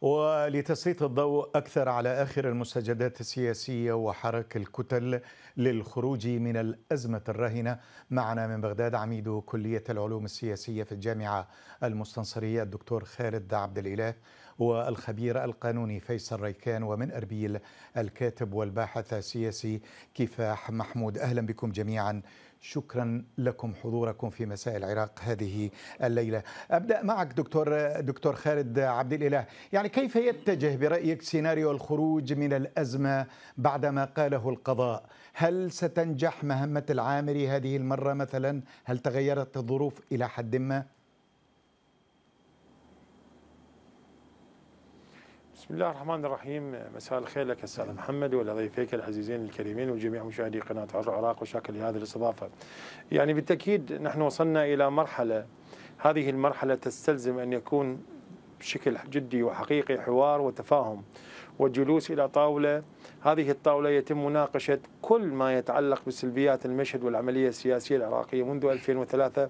ولتسليط الضوء أكثر على آخر المستجدات السياسية وحرك الكتل للخروج من الأزمة الراهنة معنا من بغداد عميد كلية العلوم السياسية في الجامعة المستنصرية الدكتور خالد عبد الإله والخبير القانوني فيصل ريكان ومن أربيل الكاتب والباحث السياسي كفاح محمود أهلا بكم جميعا شكرا لكم حضوركم في مساء العراق هذه الليله ابدا معك دكتور دكتور خالد عبد الاله يعني كيف يتجه برايك سيناريو الخروج من الازمه بعدما قاله القضاء هل ستنجح مهمه العامري هذه المره مثلا هل تغيرت الظروف الى حد ما بسم الله الرحمن الرحيم مساء الخير لك استاذ محمد ولضيفيك العزيزين الكريمين وجميع مشاهدي قناه العراق وشاكر لهذه الاستضافه. يعني بالتاكيد نحن وصلنا الى مرحله هذه المرحله تستلزم ان يكون بشكل جدي وحقيقي حوار وتفاهم والجلوس الى طاوله هذه الطاوله يتم مناقشه كل ما يتعلق بسلبيات المشهد والعمليه السياسيه العراقيه منذ 2003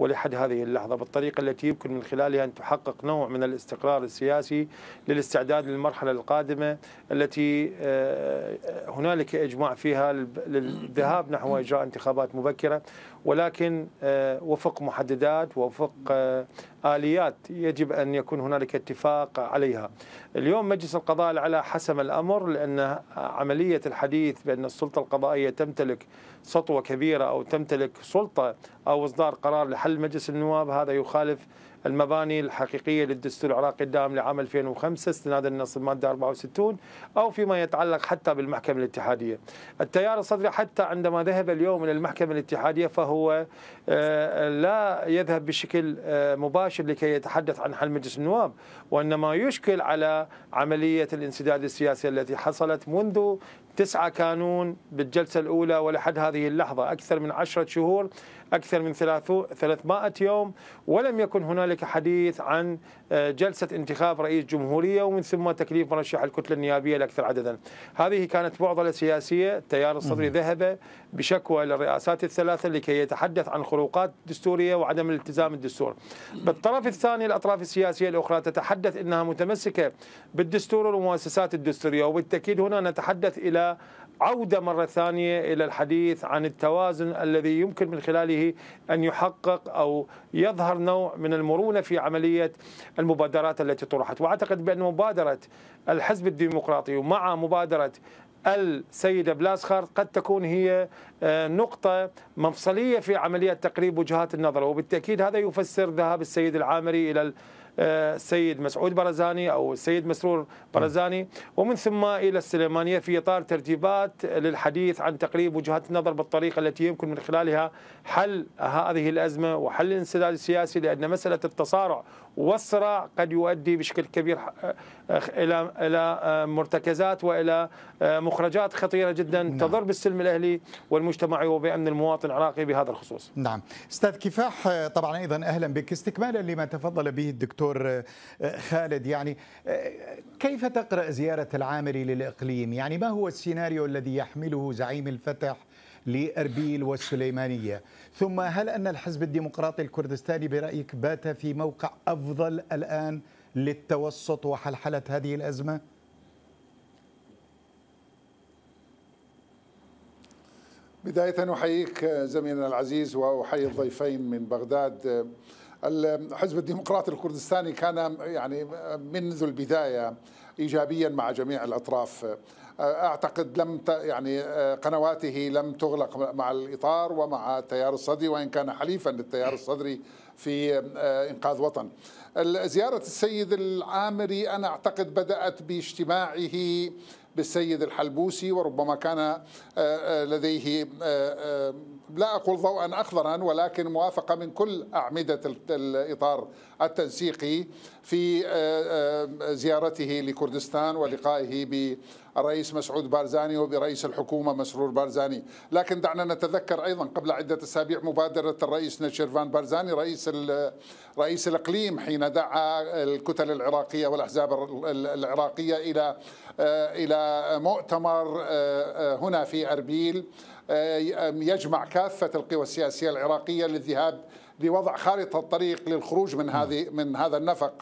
ولحد هذه اللحظة بالطريقة التي يمكن من خلالها أن تحقق نوع من الاستقرار السياسي للاستعداد للمرحلة القادمة التي آه، هنالك إجماع فيها للذهاب نحو إجراء انتخابات مبكرة ولكن آه، وفق محددات وفق آه، آليات يجب أن يكون هنالك اتفاق عليها اليوم مجلس القضاء على حسم الأمر لأن آه، عملية الحديث بأن السلطة القضائية تمتلك سطوة كبيرة أو تمتلك سلطة أو إصدار قرار لحل مجلس النواب هذا يخالف المباني الحقيقية للدستور العراقي الدائم لعام 2005 استنادا النص المادة 64 أو فيما يتعلق حتى بالمحكمة الاتحادية التيار الصدري حتى عندما ذهب اليوم إلى المحكمة الاتحادية فهو آه، لا يذهب بشكل آه، مباشر لكي يتحدث عن حل مجلس النواب وإنما يشكل على عملية الانسداد السياسي التي حصلت منذ 9 كانون بالجلسة الأولى ولحد هذه اللحظة أكثر من عشرة شهور أكثر من 300 يوم ولم يكن هنالك حديث عن آه، جلسة انتخاب رئيس جمهورية ومن ثم تكليف مرشح الكتلة النيابية الأكثر عددا هذه كانت معضلة سياسية التيار الصدري ذهب بشكوى للرئاسات الثلاثة لكي يتحدث عن خروقات دستورية وعدم الالتزام الدستور بالطرف الثاني الأطراف السياسية الأخرى تتحدث أنها متمسكة بالدستور والمؤسسات الدستورية وبالتأكيد هنا نتحدث إلى عودة مرة ثانية إلى الحديث عن التوازن الذي يمكن من خلاله أن يحقق أو يظهر نوع من المرونة في عملية المبادرات التي طرحت وأعتقد بأن مبادرة الحزب الديمقراطي ومع مبادرة السيدة بلاسخارد قد تكون هي آه، نقطة مفصلية في عملية تقريب وجهات النظر وبالتأكيد هذا يفسر ذهاب السيد العامري إلى آه، السيد مسعود برزاني او السيد مسرور برزاني ومن ثم الى السليمانيه في اطار ترتيبات للحديث عن تقريب وجهات النظر بالطريقه التي يمكن من خلالها حل هذه الازمه وحل الانسداد السياسي لان مساله التصارع والصراع قد يؤدي بشكل كبير آه، آه، الى الى آه، مرتكزات والى مخرجات خطيره جدا نعم. تضر بالسلم الاهلي والمجتمعي وبامن المواطن العراقي بهذا الخصوص. نعم، استاذ كفاح طبعا ايضا اهلا بك استكمالا لما تفضل به الدكتور خالد يعني كيف تقرا زياره العامري للاقليم؟ يعني ما هو السيناريو الذي يحمله زعيم الفتح لأربيل والسليمانية ثم هل أن الحزب الديمقراطي الكردستاني برأيك بات في موقع أفضل الآن للتوسط وحلحلة هذه الأزمة؟ بداية أحييك زميلنا العزيز وأحيي الضيفين من بغداد الحزب الديمقراطي الكردستاني كان يعني منذ البداية إيجابيا مع جميع الأطراف اعتقد لم يعني آه، قنواته لم تغلق مع الاطار ومع التيار الصدري وان كان حليفا للتيار نعم. الصدري في آه، انقاذ وطن. زياره السيد العامري انا اعتقد بدات باجتماعه بالسيد الحلبوسي وربما كان آه، لديه لا أقول ضوءا أخضرا ولكن موافقة من كل أعمدة الإطار التنسيقي في زيارته لكردستان ولقائه ب الرئيس مسعود بارزاني وبرئيس الحكومة مسرور بارزاني لكن دعنا نتذكر أيضا قبل عدة أسابيع مبادرة الرئيس نشيرفان بارزاني رئيس رئيس الإقليم حين دعا الكتل العراقية والأحزاب العراقية إلى آه، إلى مؤتمر آه، آه، هنا في أربيل يجمع كافة القوى السياسية العراقية للذهاب لوضع خارطة الطريق للخروج من هذه من هذا النفق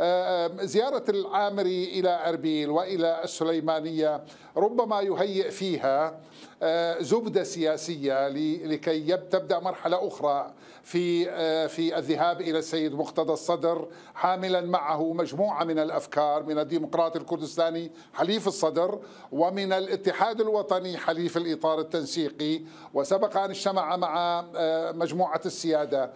آه، زيارة العامري إلى أربيل وإلى السليمانية ربما يهيئ فيها آه، زبده سياسيه لكي تبدا مرحله اخرى في آه، في الذهاب الى السيد مقتدى الصدر حاملا معه مجموعه من الافكار من الديمقراط الكردستاني حليف الصدر ومن الاتحاد الوطني حليف الاطار التنسيقي وسبق ان اجتمع مع آه، مجموعه السياده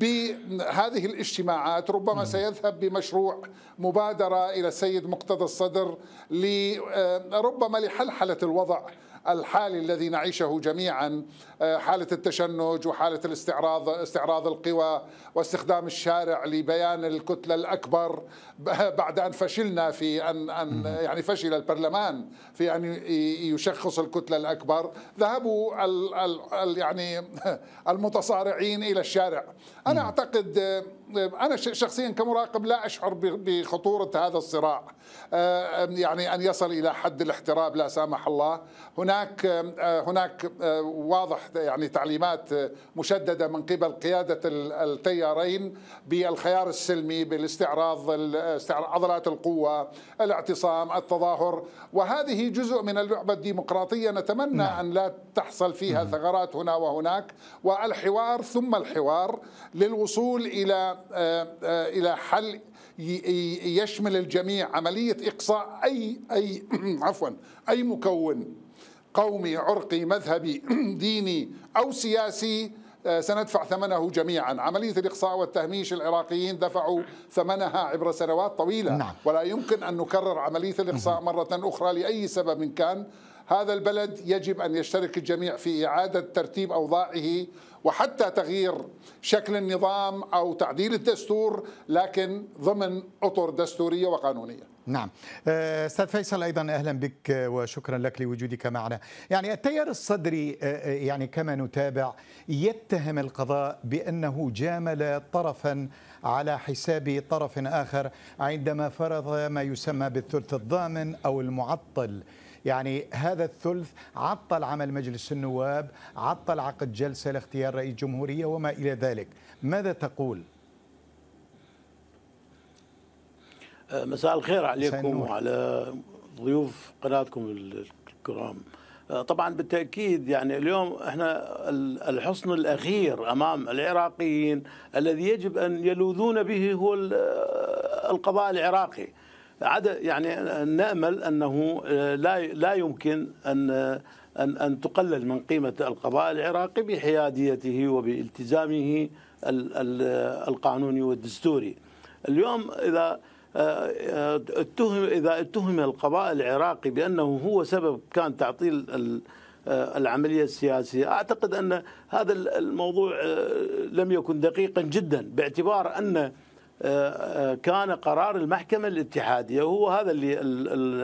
بهذه الاجتماعات ربما سيذهب بمشروع مبادره الى السيد مقتدى الصدر لربما ربما لحلحلة الوضع الحالي الذي نعيشه جميعا آه، حالة التشنج وحالة الاستعراض استعراض القوى واستخدام الشارع لبيان الكتلة الأكبر بعد أن فشلنا في أن, أن يعني فشل البرلمان في أن يشخص الكتلة الأكبر ذهبوا ال ال يعني المتصارعين إلى الشارع أنا أعتقد طيب، انا شخصيا كمراقب لا اشعر بخطوره هذا الصراع آه، يعني ان يصل الى حد الاحتراب لا سامح الله هناك آه، هناك آه، واضح يعني تعليمات مشدده من قبل قياده التيارين بالخيار السلمي بالاستعراض عضلات القوه الاعتصام التظاهر وهذه جزء من اللعبه الديمقراطيه نتمنى نعم. ان لا تحصل فيها نعم. ثغرات هنا وهناك والحوار ثم الحوار للوصول الى آه، آه، الى حل يشمل الجميع عمليه اقصاء اي اي عفوا اي مكون قومي عرقي مذهبي ديني او سياسي آه، سندفع ثمنه جميعا عملية الإقصاء والتهميش العراقيين دفعوا ثمنها عبر سنوات طويلة نعم. ولا يمكن أن نكرر عملية الإقصاء مرة أخرى لأي سبب كان هذا البلد يجب أن يشترك الجميع في إعادة ترتيب أوضاعه وحتى تغيير شكل النظام أو تعديل الدستور لكن ضمن أطر دستورية وقانونية نعم آه، استاذ فيصل ايضا اهلا بك وشكرا لك لوجودك معنا يعني التيار الصدري آه، آه، يعني كما نتابع يتهم القضاء بانه جامل طرفا على حساب طرف اخر عندما فرض ما يسمى بالثلث الضامن او المعطل يعني هذا الثلث عطل عمل مجلس النواب عطل عقد جلسة لاختيار رئيس جمهورية وما إلى ذلك ماذا تقول؟ أه، مساء الخير عليكم وعلى ضيوف قناتكم الكرام أه، طبعا بالتاكيد يعني اليوم احنا الحصن الاخير امام العراقيين الذي يجب ان يلوذون به هو أه، القضاء العراقي عدا يعني نامل انه آه، لا لا يمكن ان آه، ان ان تقلل من قيمه القضاء العراقي بحياديته وبالتزامه آه، القانوني والدستوري. اليوم اذا اتهم اذا اتهم القضاء العراقي بانه هو سبب كان تعطيل العمليه السياسيه، اعتقد ان هذا الموضوع لم يكن دقيقا جدا باعتبار ان كان قرار المحكمة الاتحادية وهو هذا اللي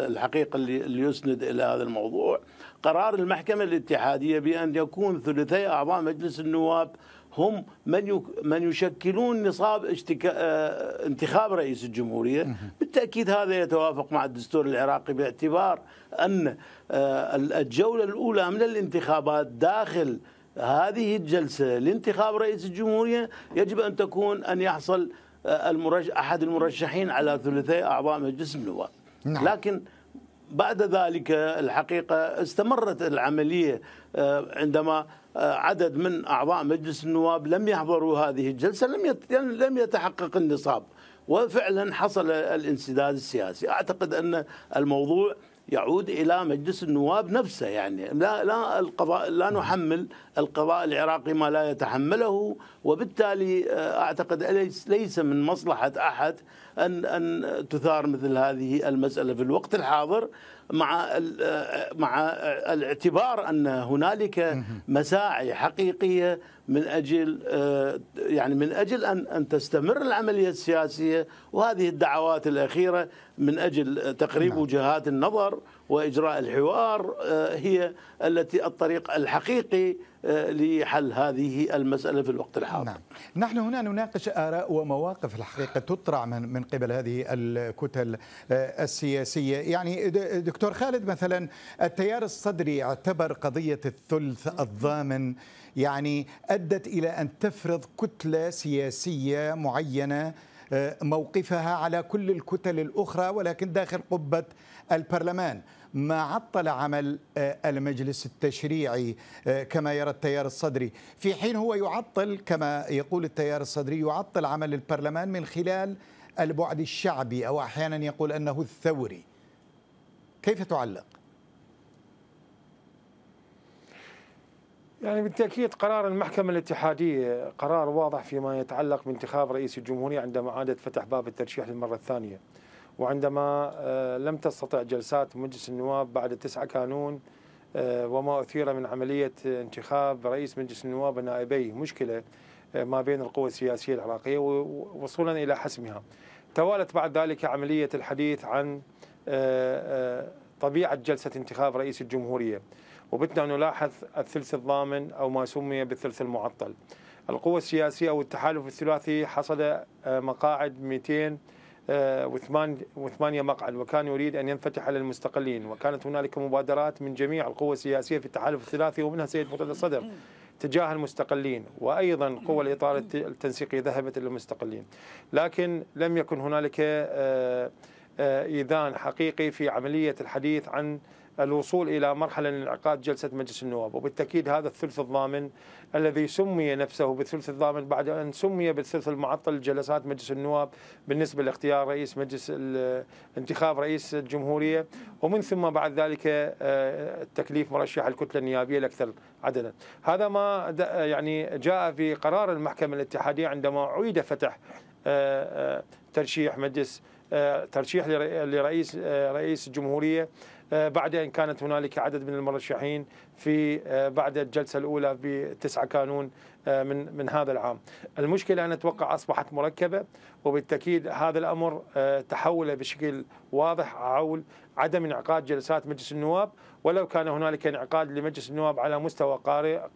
الحقيقة اللي يسند إلى هذا الموضوع قرار المحكمة الاتحادية بأن يكون ثلثي أعضاء مجلس النواب هم من من يشكلون نصاب اشتكا... آه، انتخاب رئيس الجمهوريه بالتاكيد هذا يتوافق مع الدستور العراقي باعتبار ان آه، الجوله الاولى من الانتخابات داخل هذه الجلسه لانتخاب رئيس الجمهوريه يجب ان تكون ان يحصل المرج... أحد المرشحين على ثلثي أعضاء مجلس النواب نعم. لكن بعد ذلك الحقيقة استمرت العملية آه، عندما آه، عدد من أعضاء مجلس النواب لم يحضروا هذه الجلسة لم يعني لم يتحقق النصاب وفعلا حصل الانسداد السياسي أعتقد أن الموضوع يعود الى مجلس النواب نفسه يعني لا لا القضاء لا نحمل القضاء العراقي ما لا يتحمله وبالتالي آه، اعتقد ليس من مصلحه احد ان ان تثار مثل هذه المساله في الوقت الحاضر مع آه، مع الاعتبار ان هنالك مساعي حقيقيه من اجل آه، يعني من اجل ان ان تستمر العمليه السياسيه وهذه الدعوات الاخيره من أجل تقريب نعم. وجهات النظر وإجراء الحوار آه، هي التي الطريق الحقيقي آه، لحل هذه المسألة في الوقت الحاضر نعم. نحن هنا نناقش آراء ومواقف الحقيقة تطرع من, من قبل هذه الكتل آه، السياسية يعني دكتور خالد مثلا التيار الصدري اعتبر قضية الثلث الضامن يعني أدت إلى أن تفرض كتلة سياسية معينة آه، موقفها على كل الكتل الأخرى ولكن داخل قبة البرلمان ما عطل عمل آه، المجلس التشريعي آه، كما يرى التيار الصدري في حين هو يعطل كما يقول التيار الصدري يعطل عمل البرلمان من خلال البعد الشعبي أو أحيانا يقول أنه الثوري كيف تعلق؟ يعني بالتأكيد قرار المحكمة الاتحادية قرار واضح فيما يتعلق بانتخاب رئيس الجمهورية عندما عادت فتح باب الترشيح للمرة الثانية وعندما آه، لم تستطع جلسات مجلس النواب بعد 9 كانون آه، وما أثير من عملية انتخاب رئيس مجلس النواب ونائبيه مشكلة آه، ما بين القوى السياسية العراقية وصولا إلى حسمها توالت بعد ذلك عملية الحديث عن طبيعة جلسة انتخاب رئيس الجمهورية وبتنا نلاحظ الثلث الضامن أو ما سمي بالثلث المعطل القوة السياسية أو التحالف الثلاثي حصد آه، مقاعد 200 آه، مقعد وكان يريد أن ينفتح على المستقلين وكانت هنالك مبادرات من جميع القوى السياسية في التحالف الثلاثي ومنها سيد مرتضى الصدر تجاه المستقلين وأيضا قوى الإطار التنسيقي ذهبت إلى المستقلين لكن لم يكن هنالك آه، إذان حقيقي في عملية الحديث عن الوصول إلى مرحلة انعقاد جلسة مجلس النواب وبالتأكيد هذا الثلث الضامن الذي سمي نفسه بالثلث الضامن بعد أن سمي بالثلث المعطل لجلسات مجلس النواب بالنسبة لاختيار رئيس مجلس انتخاب رئيس الجمهورية ومن ثم بعد ذلك آه، تكليف مرشح الكتلة النيابية الأكثر عددا هذا ما يعني جاء في قرار المحكمة الاتحادية عندما عيد فتح آه، آه، ترشيح مجلس آه، ترشيح لرئيس آه، رئيس الجمهوريه آه، بعد ان كانت هنالك عدد من المرشحين في بعد الجلسه الاولى ب 9 كانون من من هذا العام. المشكله انا اتوقع اصبحت مركبه وبالتاكيد هذا الامر تحول بشكل واضح عول عدم انعقاد جلسات مجلس النواب ولو كان هنالك انعقاد لمجلس النواب على مستوى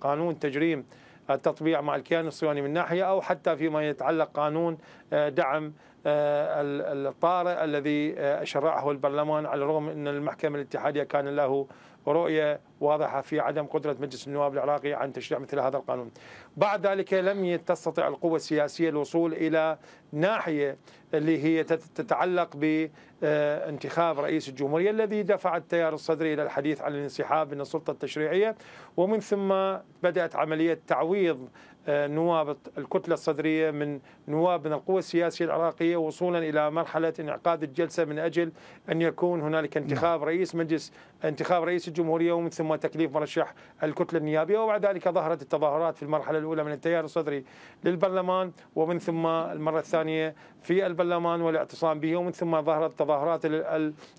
قانون تجريم التطبيع مع الكيان الصهيوني من ناحيه او حتى فيما يتعلق قانون دعم آه، الطارئ الذي آه، شرعه البرلمان على الرغم من أن المحكمة الاتحادية كان له رؤية واضحة في عدم قدرة مجلس النواب العراقي عن تشريع مثل هذا القانون بعد ذلك لم تستطع القوة السياسية الوصول إلى ناحية اللي هي تتعلق بانتخاب رئيس الجمهورية الذي دفع التيار الصدري إلى الحديث عن الانسحاب من السلطة التشريعية ومن ثم بدأت عملية تعويض نواب الكتلة الصدرية من نواب من القوى السياسية العراقية وصولا إلى مرحلة انعقاد الجلسة من أجل أن يكون هنالك انتخاب نعم. رئيس مجلس انتخاب رئيس الجمهورية ومن ثم تكليف مرشح الكتلة النيابية وبعد ذلك ظهرت التظاهرات في المرحلة الأولى من التيار الصدري للبرلمان ومن ثم المرة الثانية في البرلمان والاعتصام به ومن ثم ظهرت تظاهرات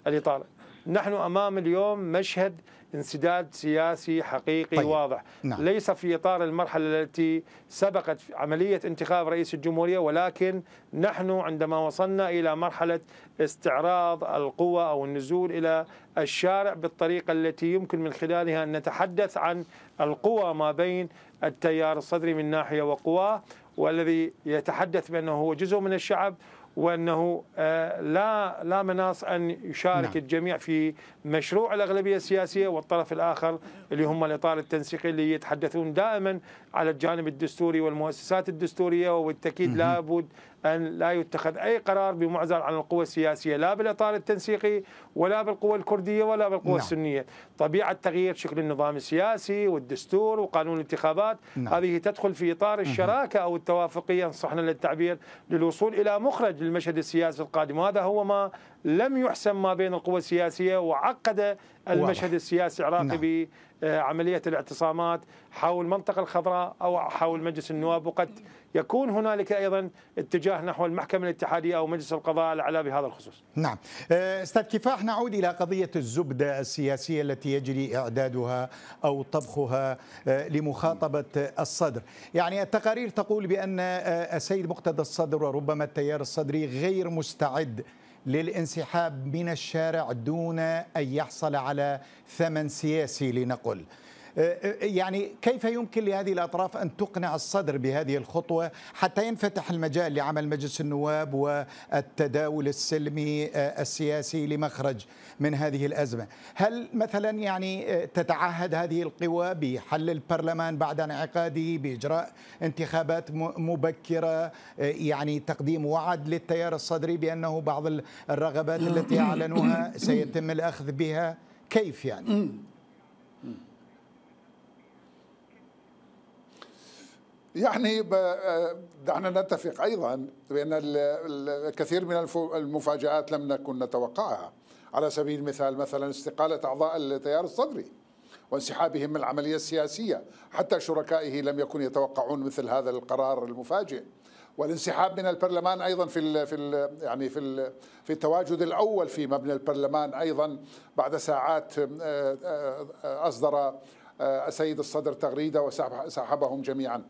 الاطار نحن أمام اليوم مشهد انسداد سياسي حقيقي طيب. واضح نعم. ليس في إطار المرحلة التي سبقت عملية انتخاب رئيس الجمهورية ولكن نحن عندما وصلنا إلى مرحلة استعراض القوى أو النزول إلى الشارع بالطريقة التي يمكن من خلالها أن نتحدث عن القوى ما بين التيار الصدري من ناحية وقواه والذي يتحدث بأنه هو جزء من الشعب وانه آه، لا لا مناص ان يشارك نعم. الجميع في مشروع الاغلبيه السياسيه والطرف الاخر اللي هم الاطار التنسيقي اللي يتحدثون دائما على الجانب الدستوري والمؤسسات الدستوريه وبالتاكيد لابد أن لا يتخذ أي قرار بمعزل عن القوى السياسية لا بالإطار التنسيقي ولا بالقوى الكردية ولا بالقوى نعم. السنية طبيعة تغيير شكل النظام السياسي والدستور وقانون الانتخابات نعم. هذه تدخل في إطار الشراكة أو التوافقية إن صحنا للتعبير للوصول إلى مخرج للمشهد السياسي القادم وهذا هو ما لم يحسم ما بين القوى السياسية وعقد المشهد السياسي العراقي نعم. بعملية الاعتصامات حول المنطقة الخضراء أو حول مجلس النواب وقد يكون هنالك أيضا اتجاه نحو المحكمة الاتحادية أو مجلس القضاء الأعلى بهذا الخصوص نعم أه، أستاذ كفاح نعود إلى قضية الزبدة السياسية التي يجري إعدادها أو طبخها أه، لمخاطبة الصدر يعني التقارير تقول بأن أه، السيد مقتدى الصدر وربما التيار الصدري غير مستعد للانسحاب من الشارع دون أن يحصل على ثمن سياسي لنقل أه، أه، يعني كيف يمكن لهذه الأطراف أن تقنع الصدر بهذه الخطوة حتى ينفتح المجال لعمل مجلس النواب والتداول السلمي أه، السياسي لمخرج من هذه الأزمة هل مثلا يعني آه، تتعهد هذه القوى بحل البرلمان بعد انعقاده بإجراء انتخابات مبكرة آه، يعني تقديم وعد للتيار الصدري بأنه بعض الرغبات التي أعلنوها سيتم الأخذ بها كيف يعني؟ يعني آه، دعنا نتفق ايضا بان الكثير من المفاجات لم نكن نتوقعها على سبيل المثال مثلا استقالة أعضاء التيار الصدري وانسحابهم من العملية السياسية حتى شركائه لم يكن يتوقعون مثل هذا القرار المفاجئ والانسحاب من البرلمان ايضا في ال في ال يعني في ال في التواجد الاول في مبنى البرلمان ايضا بعد ساعات آه، آه، آه، اصدر آه، السيد الصدر تغريده وسحبهم جميعا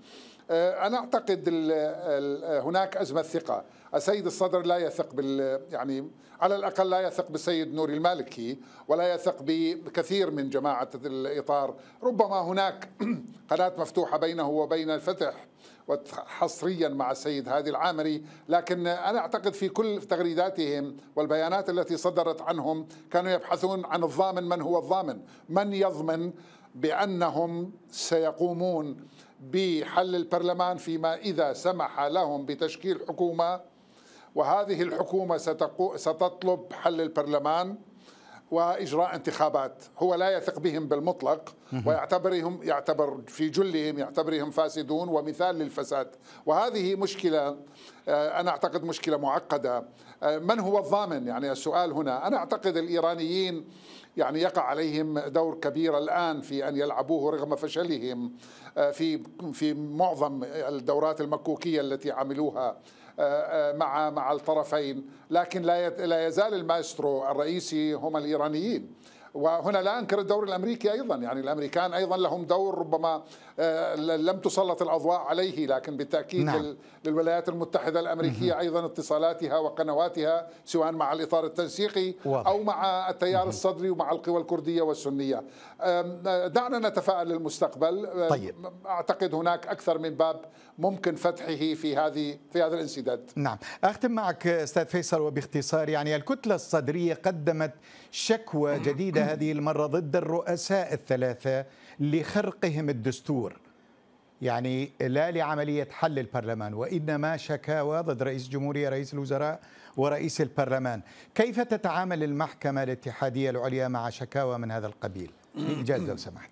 آه، انا اعتقد هناك ازمه ثقه السيد الصدر لا يثق بال يعني على الاقل لا يثق بالسيد نوري المالكي ولا يثق بكثير من جماعه الاطار ربما هناك قناه مفتوحه بينه وبين الفتح وحصريا مع السيد هادي العامري لكن أنا أعتقد في كل تغريداتهم والبيانات التي صدرت عنهم كانوا يبحثون عن الضامن من هو الضامن من يضمن بانهم سيقومون بحل البرلمان فيما اذا سمح لهم بتشكيل حكومه وهذه الحكومه ستطلب حل البرلمان واجراء انتخابات، هو لا يثق بهم بالمطلق ويعتبرهم يعتبر في جلهم يعتبرهم فاسدون ومثال للفساد، وهذه مشكله آه، انا اعتقد مشكله معقده، آه، من هو الضامن؟ يعني السؤال هنا، انا اعتقد الايرانيين يعني يقع عليهم دور كبير الان في ان يلعبوه رغم فشلهم آه، في في معظم الدورات المكوكيه التي عملوها آه، آه، مع مع الطرفين لكن لا يزال المايسترو الرئيسي هم الايرانيين وهنا لا انكر الدور الامريكي ايضا يعني الامريكان ايضا لهم دور ربما آه، لم تسلط الاضواء عليه لكن بالتاكيد نعم. للولايات المتحده الامريكيه ايضا اتصالاتها وقنواتها سواء مع الاطار التنسيقي واضح. او مع التيار الصدري ومع القوى الكرديه والسنيه. آه، دعنا نتفائل للمستقبل آه، طيب. اعتقد هناك اكثر من باب ممكن فتحه في هذه في هذا الانسداد. نعم، اختم معك استاذ فيصل وباختصار يعني الكتله الصدريه قدمت شكوى جديده هذه المرة ضد الرؤساء الثلاثة لخرقهم الدستور يعني لا لعملية حل البرلمان وإنما شكاوى ضد رئيس الجمهورية رئيس الوزراء ورئيس البرلمان كيف تتعامل المحكمة الاتحادية العليا مع شكاوى من هذا القبيل إجازة لو سمحت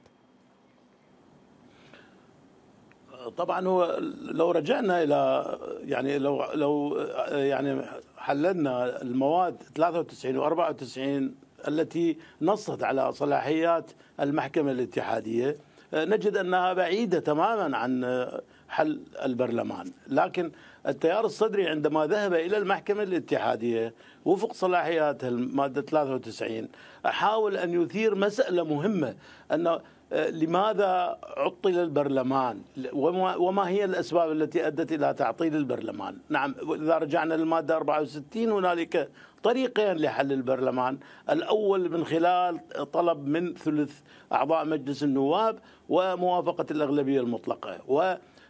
طبعا هو لو رجعنا الى يعني لو لو يعني حللنا المواد 93 و94 التي نصت على صلاحيات المحكمة الاتحادية آه، نجد أنها بعيدة تماما عن آه، حل البرلمان لكن التيار الصدري عندما ذهب إلى المحكمة الاتحادية وفق صلاحياتها المادة 93 أحاول أن يثير مسألة مهمة أن آه، لماذا عطل البرلمان وما, هي الأسباب التي أدت إلى تعطيل البرلمان نعم إذا رجعنا للمادة 64 هنالك طريقين لحل البرلمان الأول من خلال طلب من ثلث أعضاء مجلس النواب وموافقة الأغلبية المطلقة و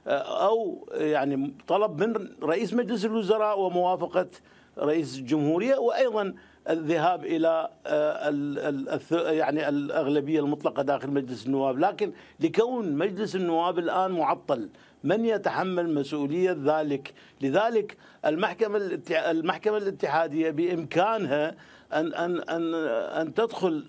آه، أو يعني طلب من رئيس مجلس الوزراء وموافقة رئيس الجمهورية وأيضا الذهاب الى آه، يعني الاغلبيه المطلقه داخل مجلس النواب، لكن لكون مجلس النواب الان معطل، من يتحمل مسؤوليه ذلك؟ لذلك المحكمه المحكمه الاتحاديه بامكانها ان ان ان ان تدخل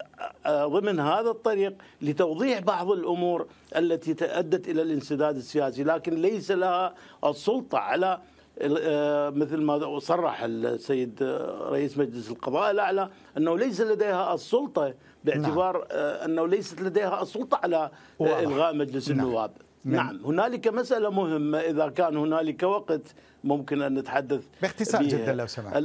آه، ضمن هذا الطريق لتوضيح بعض الامور التي ادت الى الانسداد السياسي، لكن ليس لها السلطه على آه، مثل ما صرح السيد آه، رئيس مجلس القضاء الاعلى انه ليس لديها السلطه باعتبار نعم. آه، انه ليست لديها السلطه على واضح. الغاء مجلس نعم. النواب نعم. نعم هنالك مساله مهمه اذا كان هنالك وقت ممكن ان نتحدث باختصار بيها. جدا لو سمحت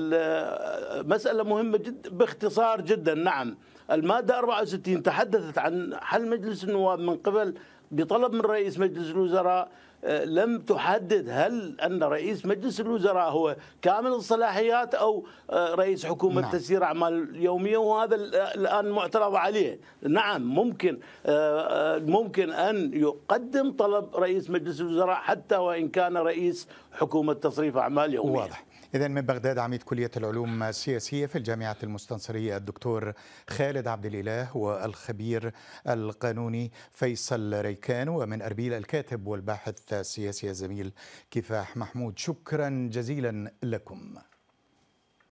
مساله مهمه جدا باختصار جدا نعم الماده 64 تحدثت عن حل مجلس النواب من قبل بطلب من رئيس مجلس الوزراء آه، لم تحدد هل ان رئيس مجلس الوزراء هو كامل الصلاحيات او آه، رئيس حكومه نعم. تسيير اعمال يوميه وهذا آه، الان معترض عليه، نعم ممكن ممكن ان يقدم طلب رئيس مجلس الوزراء حتى وان كان رئيس حكومه تصريف اعمال يوميه. واضح. إذا من بغداد عميد كلية العلوم السياسية في الجامعة المستنصرية الدكتور خالد عبد الإله والخبير القانوني فيصل ريكان ومن أربيل الكاتب والباحث السياسي الزميل كفاح محمود شكرا جزيلا لكم